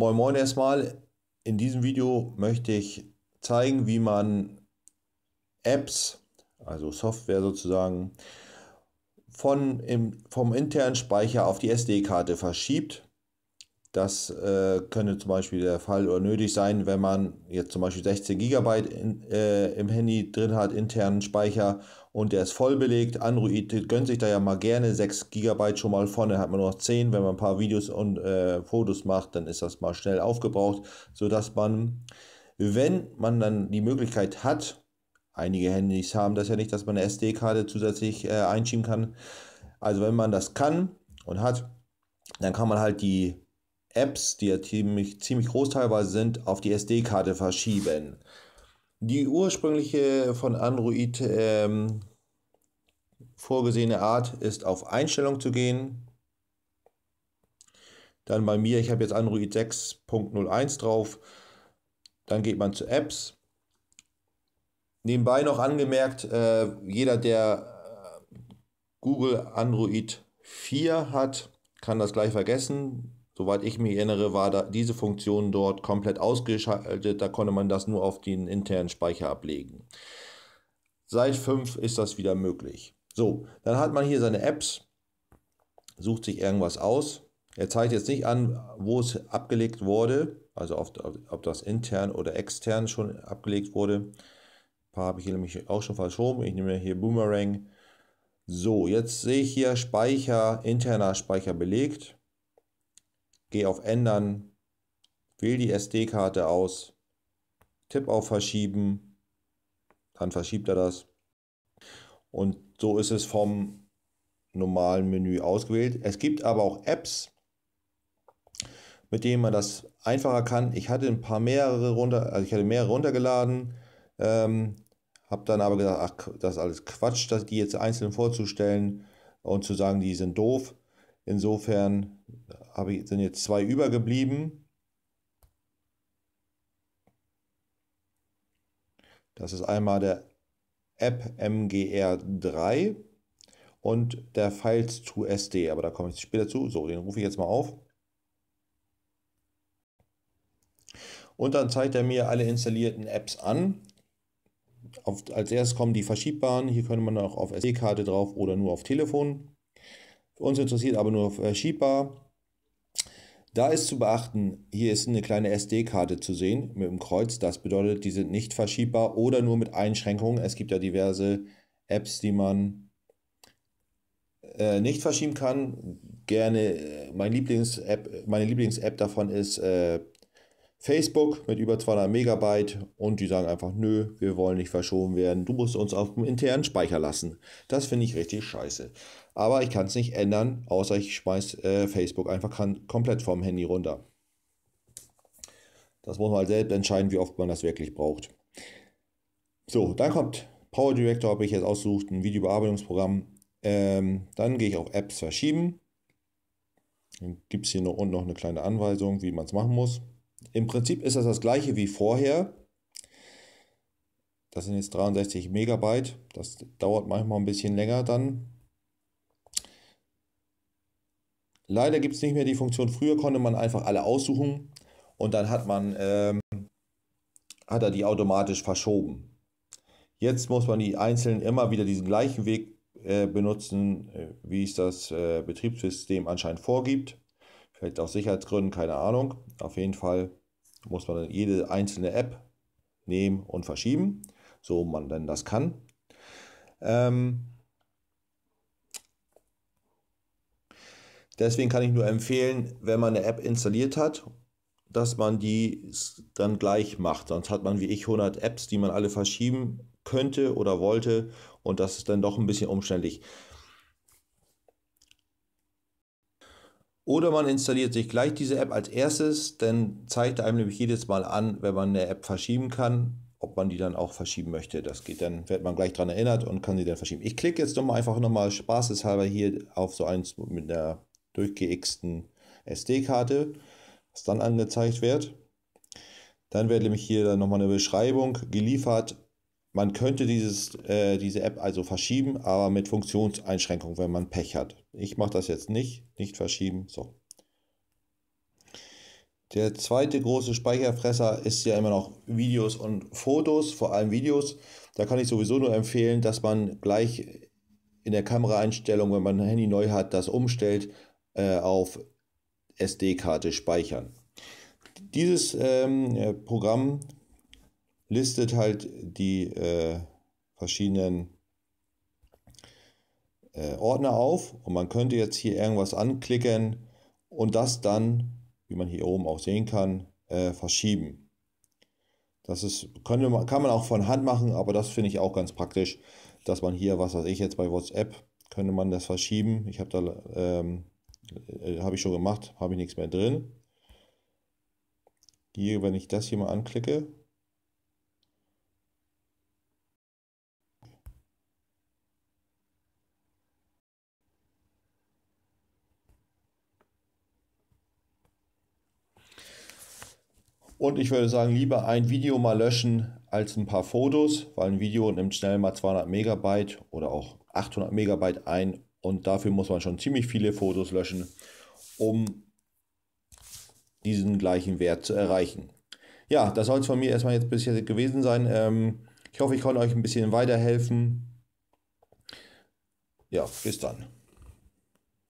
Moin Moin erstmal. In diesem Video möchte ich zeigen, wie man Apps, also Software sozusagen, von im, vom internen Speicher auf die SD-Karte verschiebt das äh, könnte zum Beispiel der Fall oder nötig sein, wenn man jetzt zum Beispiel 16 GB äh, im Handy drin hat, internen Speicher und der ist voll belegt. Android gönnt sich da ja mal gerne 6 GB schon mal vorne, hat man nur noch 10. Wenn man ein paar Videos und äh, Fotos macht, dann ist das mal schnell aufgebraucht, sodass man, wenn man dann die Möglichkeit hat, einige Handys haben das ja nicht, dass man eine SD-Karte zusätzlich äh, einschieben kann. Also wenn man das kann und hat, dann kann man halt die Apps, die ja ziemlich, ziemlich groß teilweise sind, auf die SD-Karte verschieben. Die ursprüngliche von Android ähm, vorgesehene Art ist auf Einstellung zu gehen. Dann bei mir, ich habe jetzt Android 6.01 drauf. Dann geht man zu Apps. Nebenbei noch angemerkt, äh, jeder, der äh, Google Android 4 hat, kann das gleich vergessen. Soweit ich mich erinnere, war da diese Funktion dort komplett ausgeschaltet. Da konnte man das nur auf den internen Speicher ablegen. Seit 5 ist das wieder möglich. So, dann hat man hier seine Apps, sucht sich irgendwas aus. Er zeigt jetzt nicht an, wo es abgelegt wurde, also auf, ob das intern oder extern schon abgelegt wurde. Ein paar habe ich hier nämlich auch schon verschoben. Ich nehme hier Boomerang. So, jetzt sehe ich hier Speicher, interner Speicher belegt. Gehe auf Ändern, wähle die SD-Karte aus, tipp auf Verschieben, dann verschiebt er das. Und so ist es vom normalen Menü ausgewählt. Es gibt aber auch Apps, mit denen man das einfacher kann. Ich hatte ein paar mehrere runter, also ich hatte mehrere runtergeladen, ähm, habe dann aber gesagt, ach, das ist alles Quatsch, die jetzt einzeln vorzustellen und zu sagen, die sind doof. Insofern sind jetzt zwei übergeblieben. Das ist einmal der App MGR3 und der Files to SD, aber da komme ich später zu. So, den rufe ich jetzt mal auf. Und dann zeigt er mir alle installierten Apps an. Auf, als erstes kommen die verschiebbaren. Hier könnte man auch auf SD-Karte drauf oder nur auf Telefon. Uns interessiert aber nur verschiebbar. Äh, da ist zu beachten, hier ist eine kleine SD-Karte zu sehen mit dem Kreuz. Das bedeutet, die sind nicht verschiebbar oder nur mit Einschränkungen. Es gibt ja diverse Apps, die man äh, nicht verschieben kann. Gerne, äh, mein Lieblings -App, meine Lieblings-App davon ist äh, Facebook mit über 200 Megabyte und die sagen einfach, nö, wir wollen nicht verschoben werden, du musst uns auf dem internen Speicher lassen. Das finde ich richtig scheiße. Aber ich kann es nicht ändern, außer ich schmeiß äh, Facebook einfach kann, komplett vom Handy runter. Das muss man halt selbst entscheiden, wie oft man das wirklich braucht. So, dann kommt Power Director, habe ich jetzt ausgesucht, ein Videobearbeitungsprogramm. Ähm, dann gehe ich auf Apps verschieben. Dann gibt es hier noch, unten noch eine kleine Anweisung, wie man es machen muss. Im Prinzip ist das das gleiche wie vorher. Das sind jetzt 63 Megabyte. Das dauert manchmal ein bisschen länger dann. Leider gibt es nicht mehr die Funktion. Früher konnte man einfach alle aussuchen und dann hat man ähm, hat er die automatisch verschoben. Jetzt muss man die einzelnen immer wieder diesen gleichen Weg äh, benutzen, äh, wie es das äh, Betriebssystem anscheinend vorgibt. Vielleicht aus Sicherheitsgründen, keine Ahnung. Auf jeden Fall muss man dann jede einzelne App nehmen und verschieben, so man denn das kann. Ähm, Deswegen kann ich nur empfehlen, wenn man eine App installiert hat, dass man die dann gleich macht. Sonst hat man wie ich 100 Apps, die man alle verschieben könnte oder wollte und das ist dann doch ein bisschen umständlich. Oder man installiert sich gleich diese App als erstes, denn zeigt einem nämlich jedes Mal an, wenn man eine App verschieben kann, ob man die dann auch verschieben möchte. Das geht dann, wird man gleich daran erinnert und kann sie dann verschieben. Ich klicke jetzt nochmal einfach nochmal spaßeshalber hier auf so eins mit einer durchgeexten SD-Karte, was dann angezeigt wird. Dann wird nämlich hier dann nochmal eine Beschreibung geliefert. Man könnte dieses, äh, diese App also verschieben, aber mit Funktionseinschränkungen, wenn man Pech hat. Ich mache das jetzt nicht, nicht verschieben, so. Der zweite große Speicherfresser ist ja immer noch Videos und Fotos, vor allem Videos. Da kann ich sowieso nur empfehlen, dass man gleich in der Kameraeinstellung, wenn man ein Handy neu hat, das umstellt, äh, auf SD-Karte speichern. Dieses ähm, äh, Programm listet halt die äh, verschiedenen äh, Ordner auf und man könnte jetzt hier irgendwas anklicken und das dann, wie man hier oben auch sehen kann, äh, verschieben. Das ist, könnte man, kann man auch von Hand machen, aber das finde ich auch ganz praktisch, dass man hier, was weiß ich jetzt bei WhatsApp, könnte man das verschieben. Ich habe da ähm, äh, habe ich schon gemacht, habe ich nichts mehr drin. Hier, wenn ich das hier mal anklicke, Und ich würde sagen, lieber ein Video mal löschen als ein paar Fotos, weil ein Video nimmt schnell mal 200 Megabyte oder auch 800 Megabyte ein und dafür muss man schon ziemlich viele Fotos löschen, um diesen gleichen Wert zu erreichen. Ja, das soll es von mir erstmal jetzt bisher gewesen sein. Ähm, ich hoffe, ich konnte euch ein bisschen weiterhelfen. Ja, bis dann.